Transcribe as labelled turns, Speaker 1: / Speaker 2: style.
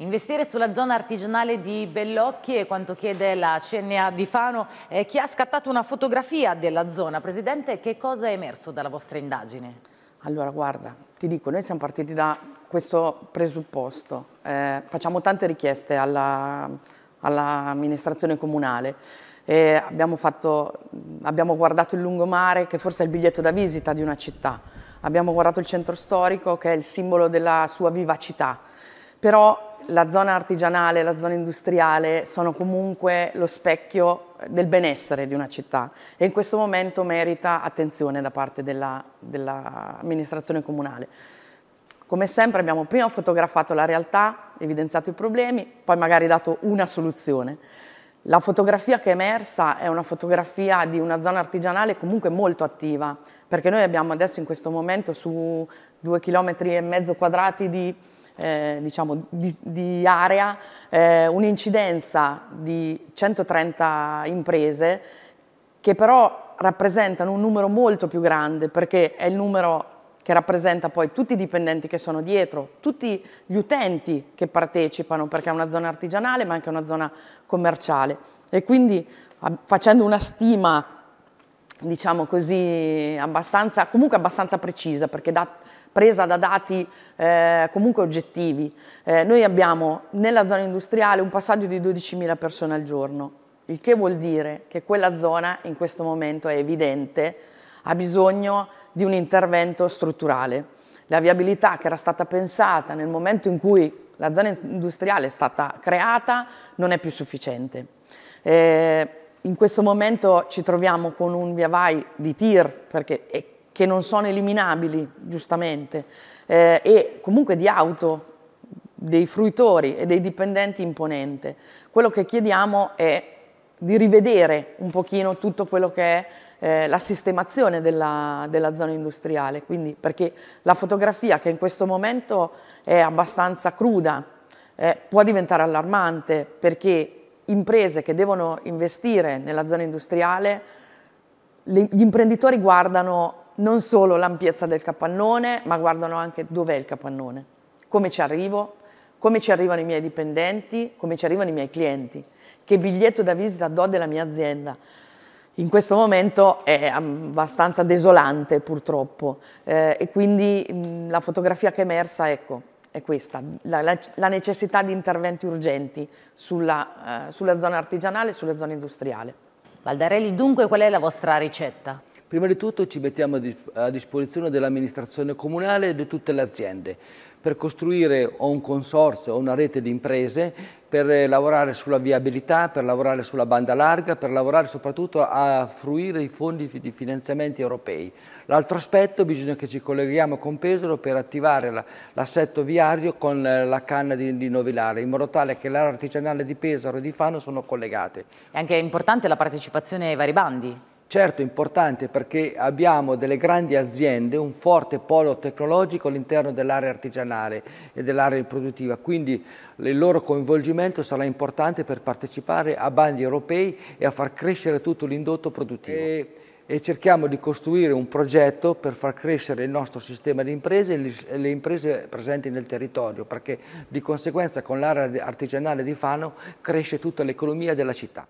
Speaker 1: Investire sulla zona artigianale di Bellocchi è quanto chiede la CNA di Fano. Eh, chi ha scattato una fotografia della zona? Presidente, che cosa è emerso dalla vostra indagine?
Speaker 2: Allora, guarda, ti dico, noi siamo partiti da questo presupposto. Eh, facciamo tante richieste all'amministrazione all comunale. Eh, abbiamo, fatto, abbiamo guardato il lungomare, che forse è il biglietto da visita di una città. Abbiamo guardato il centro storico, che è il simbolo della sua vivacità. Però la zona artigianale, la zona industriale sono comunque lo specchio del benessere di una città e in questo momento merita attenzione da parte dell'amministrazione della comunale. Come sempre abbiamo prima fotografato la realtà, evidenziato i problemi, poi magari dato una soluzione. La fotografia che è emersa è una fotografia di una zona artigianale comunque molto attiva, perché noi abbiamo adesso in questo momento su due chilometri e mezzo quadrati di eh, diciamo, di, di area, eh, un'incidenza di 130 imprese che però rappresentano un numero molto più grande perché è il numero che rappresenta poi tutti i dipendenti che sono dietro, tutti gli utenti che partecipano, perché è una zona artigianale ma anche una zona commerciale. E quindi facendo una stima diciamo così, abbastanza, comunque abbastanza precisa, perché da, presa da dati eh, comunque oggettivi. Eh, noi abbiamo nella zona industriale un passaggio di 12.000 persone al giorno, il che vuol dire che quella zona in questo momento è evidente, ha bisogno di un intervento strutturale. La viabilità che era stata pensata nel momento in cui la zona industriale è stata creata non è più sufficiente. Eh, in questo momento ci troviamo con un via vai di tir perché, e, che non sono eliminabili, giustamente, eh, e comunque di auto dei fruitori e dei dipendenti imponente. Quello che chiediamo è di rivedere un pochino tutto quello che è eh, la sistemazione della, della, zona industriale, quindi perché la fotografia che in questo momento è abbastanza cruda eh, può diventare allarmante perché imprese che devono investire nella zona industriale, gli imprenditori guardano non solo l'ampiezza del capannone, ma guardano anche dov'è il capannone, come ci arrivo, come ci arrivano i miei dipendenti, come ci arrivano i miei clienti, che biglietto da visita do della mia azienda. In questo momento è abbastanza desolante purtroppo eh, e quindi mh, la fotografia che è emersa, ecco, è questa, la, la, la necessità di interventi urgenti sulla, eh, sulla zona artigianale e sulla zona industriale. Valdarelli, dunque qual è la vostra ricetta? Prima di tutto
Speaker 1: ci mettiamo a disposizione dell'amministrazione comunale e di tutte le aziende per costruire un consorzio o una rete di imprese per eh, lavorare sulla viabilità, per lavorare sulla banda larga, per lavorare soprattutto a fruire i fondi di finanziamenti europei. L'altro aspetto bisogna che ci colleghiamo con Pesaro per attivare l'assetto viario con eh, la canna di, di Novilare in modo tale che l'area artigianale di Pesaro e di Fano sono collegate. È anche importante la partecipazione ai vari bandi. Certo, importante perché abbiamo delle grandi aziende, un forte polo tecnologico all'interno dell'area artigianale e dell'area produttiva, quindi il loro coinvolgimento sarà importante per partecipare a bandi europei e a far crescere tutto l'indotto produttivo. E, e cerchiamo di costruire un progetto per far crescere il nostro sistema di imprese e le imprese presenti nel territorio, perché di conseguenza con l'area artigianale di Fano cresce tutta l'economia della città.